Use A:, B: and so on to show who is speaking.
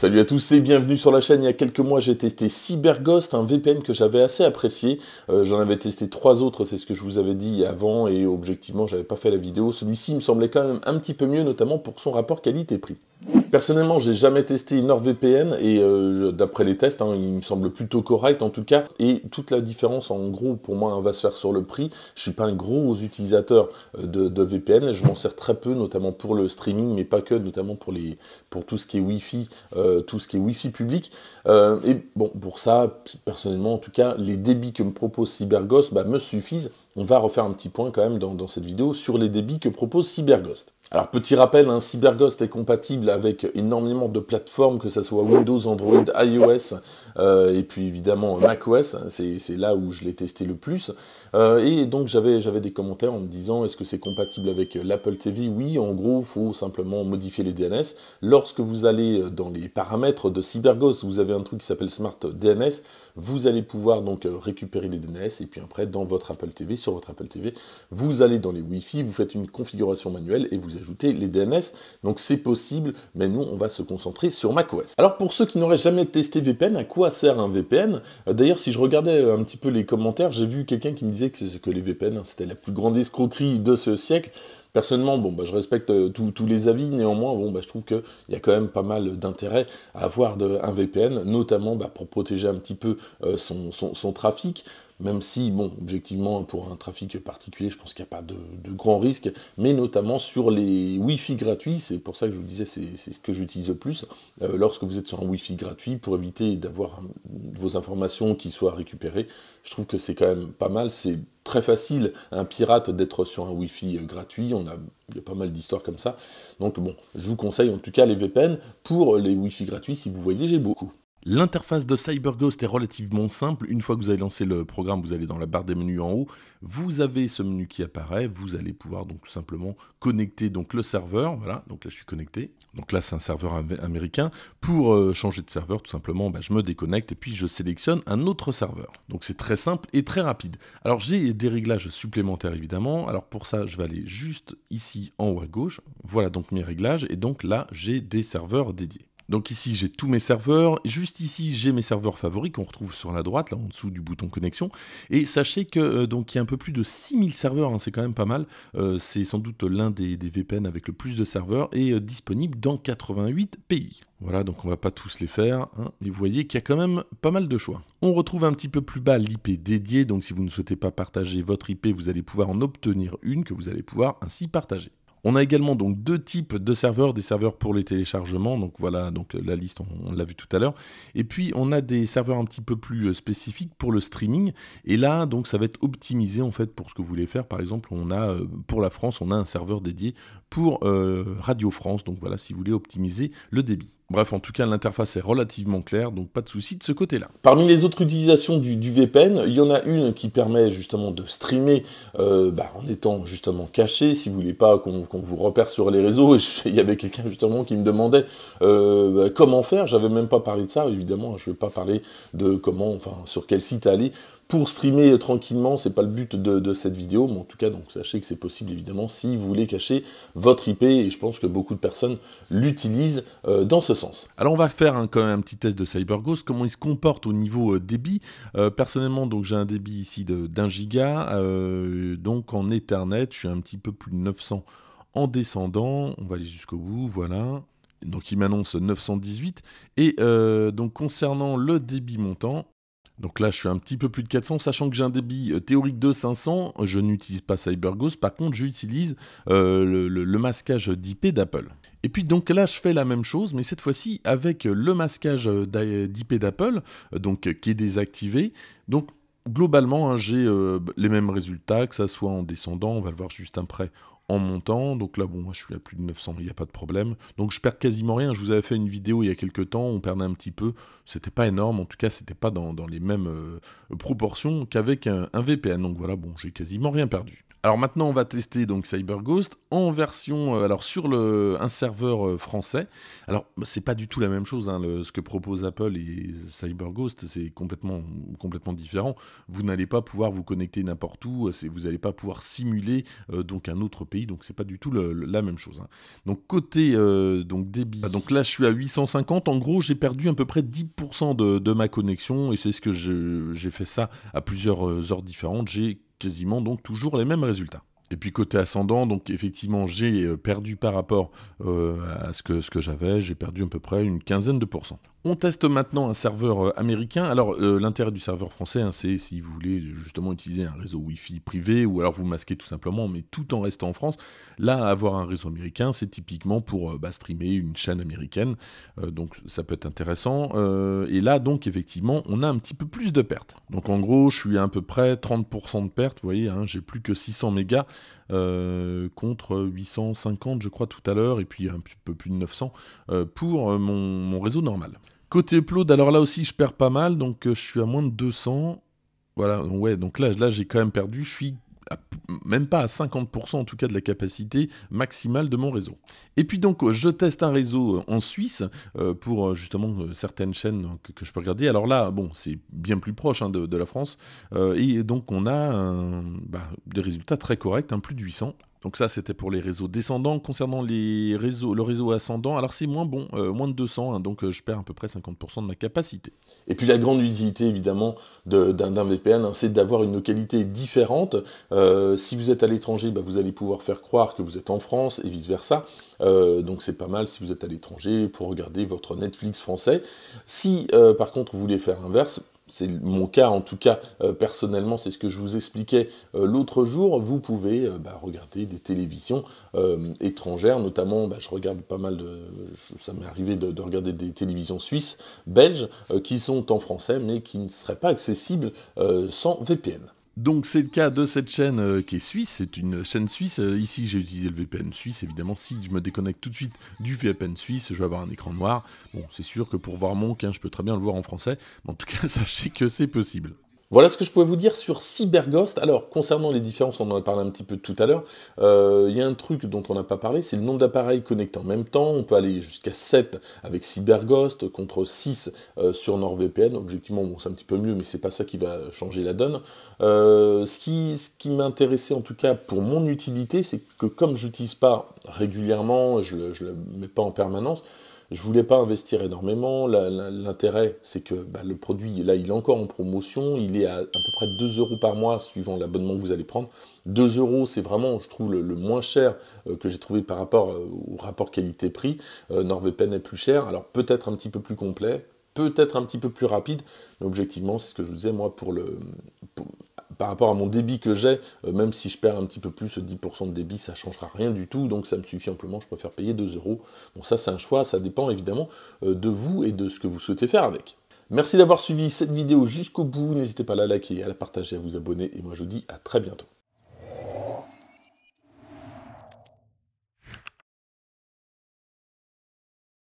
A: Salut à tous et bienvenue sur la chaîne. Il y a quelques mois, j'ai testé CyberGhost, un VPN que j'avais assez apprécié. Euh, j'en avais testé trois autres, c'est ce que je vous avais dit avant, et objectivement, j'avais pas fait la vidéo. Celui-ci me semblait quand même un petit peu mieux, notamment pour son rapport qualité-prix. Personnellement, j'ai jamais testé NordVPN et euh, d'après les tests, hein, il me semble plutôt correct en tout cas. Et toute la différence, en gros, pour moi, hein, va se faire sur le prix. Je suis pas un gros utilisateur euh, de, de VPN, je m'en sers très peu, notamment pour le streaming, mais pas que, notamment pour les, pour tout ce qui est Wi-Fi, euh, tout ce qui est Wi-Fi public. et bon, pour ça, personnellement, en tout cas, les débits que me propose CyberGhost bah, me suffisent. On va refaire un petit point quand même dans cette vidéo sur les débits que propose CyberGhost. Alors petit rappel, hein, CyberGhost est compatible avec énormément de plateformes, que ce soit Windows, Android, iOS euh, et puis évidemment euh, macOS, hein, c'est là où je l'ai testé le plus. Euh, et donc j'avais des commentaires en me disant est-ce que c'est compatible avec l'Apple TV Oui, en gros, il faut simplement modifier les DNS. Lorsque vous allez dans les paramètres de CyberGhost, vous avez un truc qui s'appelle Smart DNS, vous allez pouvoir donc récupérer les DNS et puis après dans votre Apple TV, sur votre Apple TV, vous allez dans les Wi-Fi, vous faites une configuration manuelle et vous ajouter les DNS. Donc c'est possible, mais nous, on va se concentrer sur macOS. Alors pour ceux qui n'auraient jamais testé VPN, à quoi sert un VPN euh, D'ailleurs, si je regardais euh, un petit peu les commentaires, j'ai vu quelqu'un qui me disait que, c'est que les VPN, hein, c'était la plus grande escroquerie de ce siècle. Personnellement, bon, bah, je respecte euh, tous les avis, néanmoins, bon, bah, je trouve qu'il y a quand même pas mal d'intérêt à avoir de, un VPN, notamment bah, pour protéger un petit peu son, son, son, trafic même si, bon, objectivement, pour un trafic particulier, je pense qu'il n'y a pas de, grands risques, mais notamment sur les Wi-Fi gratuits, c'est pour ça que je vous disais, c'est ce que j'utilise le plus, euh, lorsque vous êtes sur un Wi-Fi gratuit, pour éviter d'avoir vos informations qui soient récupérées, je trouve que c'est quand même pas mal, c'est très facile un pirate d'être sur un Wi-Fi euh, gratuit. On a, il y a pas mal d'histoires comme ça. Donc bon, je vous conseille en tout cas les VPN pour les Wi-Fi gratuits si vous voyez, j'ai beaucoup. L'interface de CyberGhost est relativement simple. Une fois que vous avez lancé le programme, vous allez dans la barre des menus en haut. Vous avez ce menu qui apparaît. Vous allez pouvoir donc tout simplement connecter donc le serveur. Voilà, donc là je suis connecté. Donc là c'est un serveur américain. Pour euh, changer de serveur, tout simplement, bah, je me déconnecte et puis je sélectionne un autre serveur. Donc c'est très simple et très rapide. Alors j'ai des réglages supplémentaires évidemment. Alors pour ça, je vais aller juste ici en haut à gauche. Voilà donc mes réglages et donc là j'ai des serveurs dédiés. Donc ici, j'ai tous mes serveurs. Juste ici, j'ai mes serveurs favoris qu'on retrouve sur la droite, là en dessous du bouton connexion. Et sachez que euh, donc il y a un peu plus de 6000 serveurs, hein, c'est quand même pas mal. Euh, c'est sans doute l'un des, VPN avec le plus de serveurs et euh, disponible dans 88 pays. Voilà, donc on va pas tous les faire, mais hein. vous voyez qu'il y a quand même pas mal de choix. On retrouve un petit peu plus bas l'IP dédiée, donc si vous ne souhaitez pas partager votre IP, vous allez pouvoir en obtenir une que vous allez pouvoir ainsi partager. On a également donc deux types de serveurs, des serveurs pour les téléchargements, donc voilà, donc euh, la liste on, l'a vu tout à l'heure, et puis on a des serveurs un petit peu plus euh, spécifiques pour le streaming, et là donc ça va être optimisé en fait pour ce que vous voulez faire. Par exemple, on a euh, pour la France, on a un serveur dédié pour Radio France, donc voilà si vous voulez optimiser le débit. Bref, en tout cas, l'interface est relativement claire, donc pas de souci de ce côté-là. Parmi les autres utilisations du, VPN, il y en a une qui permet justement de streamer euh, bah, en étant justement caché, si vous voulez pas qu'on vous repère sur les réseaux. il y avait quelqu'un justement qui me demandait euh, bah, comment faire. J'avais même pas parlé de ça, évidemment. Je vais pas parler de comment, enfin, sur quel site aller pour streamer tranquillement, c'est pas le but de, cette vidéo, mais en tout cas, donc sachez que c'est possible évidemment si vous voulez cacher votre IP, et je pense que beaucoup de personnes l'utilisent euh, dans ce sens. Alors on va faire quand même un petit test de CyberGhost, comment il se comporte au niveau euh, débit. Euh, personnellement, donc j'ai un débit ici d'un giga, donc en Ethernet, je suis un petit peu plus de 900 en descendant, on va aller jusqu'au bout, voilà. Donc il m'annonce 918. Et donc concernant le débit montant, donc là, je suis un petit peu plus de 400, sachant que j'ai un débit euh, théorique de 500. Je n'utilise pas CyberGhost, par contre, j'utilise euh, le, le, masquage d'IP d'Apple. Et puis donc là, je fais la même chose, mais cette fois-ci avec le masquage euh, d'IP d'Apple, donc qui est désactivé. Donc globalement, hein, j'ai euh, les mêmes résultats, que ça soit en descendant, on va le voir juste après, en montant. Donc là, bon, moi je suis à plus de 900, il n'y a pas de problème. Donc je perds quasiment rien. Je vous avais fait une vidéo il y a quelques temps, on perdait un petit peu. C'était pas énorme, en tout cas, c'était pas dans, les mêmes euh, proportions qu'avec un, un VPN. Donc voilà, bon, j'ai quasiment rien perdu. Alors maintenant, on va tester donc CyberGhost en version, euh, alors sur un serveur euh, français. Alors c'est pas du tout la même chose. Hein, ce que propose Apple et CyberGhost, c'est complètement, complètement différent. Vous n'allez pas pouvoir vous connecter n'importe où. Euh, vous n'allez pas pouvoir simuler donc un autre pays. Donc c'est pas du tout la même chose. Hein. Donc côté donc débit. Ah, donc là, je suis à 850. En gros, j'ai perdu à peu près 10% de, de ma connexion et c'est ce que j'ai fait ça à plusieurs heures différentes. J'ai quasiment donc toujours les mêmes résultats. Et puis côté ascendant, donc effectivement, j'ai euh, perdu par rapport euh, à ce que, ce que j'avais, j'ai perdu à peu près une quinzaine de pourcents. On teste maintenant un serveur euh, américain. Alors l'intérêt du serveur français, hein, c'est si vous voulez justement utiliser un réseau Wi-Fi privé ou alors vous masquez tout simplement, mais tout en restant en France. Là, avoir un réseau américain, c'est typiquement pour bah, streamer une chaîne américaine. donc ça peut être intéressant. et là, donc effectivement, on a un petit peu plus de pertes. Donc en gros, je suis à, peu près 30% de pertes. Vous voyez, hein. j'ai plus que 600 mégas. Euh, contre 850, je crois, tout à l'heure, et puis un peu plus de 900 euh, pour euh, mon, mon réseau normal. Côté upload, alors là aussi je perds pas mal, donc je suis à moins de 200. Voilà, ouais, donc là, là j'ai quand même perdu. Je suis même pas à 50% en tout cas de la capacité maximale de mon réseau. Et puis donc euh, je teste un réseau euh, en Suisse euh, pour justement certaines chaînes que, je peux regarder. Alors là, bon, c'est bien plus proche hein, de, la France. et donc on a bah, des résultats très corrects, hein, plus de 800. Donc ça, c'était pour les réseaux descendants. Concernant les réseaux, le réseau ascendant, alors c'est moins bon, euh, moins de 200, hein, donc euh, je perds à peu près 50% de ma capacité. Et puis la grande utilité évidemment d'un VPN, hein, c'est d'avoir une localité différente. Euh, si vous êtes à l'étranger, bah, vous allez pouvoir faire croire que vous êtes en France et vice-versa. donc c'est pas mal si vous êtes à l'étranger pour regarder votre Netflix français. Si par contre vous voulez faire l'inverse, c'est mon cas en tout cas euh, personnellement, c'est ce que je vous expliquais euh, l'autre jour, vous pouvez euh, bah, regarder des télévisions étrangères, notamment bah, je regarde pas mal de... ça m'est arrivé de, regarder des télévisions suisses, belges, qui sont en français mais qui ne seraient pas accessibles sans VPN. Donc c'est le cas de cette chaîne euh, qui est suisse, c'est une chaîne suisse, euh, ici j'ai utilisé le VPN suisse, évidemment si je me déconnecte tout de suite du VPN suisse, je vais avoir un écran noir, bon c'est sûr que pour voir mon cas, je peux très bien le voir en français, mais en tout cas sachez que c'est possible. Voilà ce que je pouvais vous dire sur Cyberghost. Alors, concernant les différences, on en a parlé un petit peu tout à l'heure. Il euh, y a un truc dont on n'a pas parlé, c'est le nombre d'appareils connectés en même temps. On peut aller jusqu'à 7 avec Cyberghost contre 6 euh, sur NordVPN. Objectivement, bon, c'est un petit peu mieux, mais c'est pas ça qui va changer la donne. Euh, ce qui, m'intéressait en tout cas pour mon utilité, c'est que comme je n'utilise pas régulièrement, je ne le, le mets pas en permanence, je ne voulais pas investir énormément. L'intérêt, c'est que bah, le produit, là, il est encore en promotion. Il est à à peu près 2 euros par mois, suivant l'abonnement que vous allez prendre. 2 euros, c'est vraiment, je trouve, le, moins cher euh, que j'ai trouvé par rapport euh, au rapport qualité-prix. Euh, NordVPN est plus cher, alors peut-être un petit peu plus complet, peut-être un petit peu plus rapide, mais objectivement, c'est ce que je vous disais, moi, pour le par rapport à mon débit que j'ai, euh, même si je perds un petit peu plus, 10% de débit, ça ne changera rien du tout, donc ça me suffit amplement, je préfère payer 2 euros. Bon ça c'est un choix, ça dépend évidemment euh, de vous et de ce que vous souhaitez faire avec. Merci d'avoir suivi cette vidéo jusqu'au bout, n'hésitez pas à la liker, à la partager, à vous abonner, et moi je vous dis à très bientôt.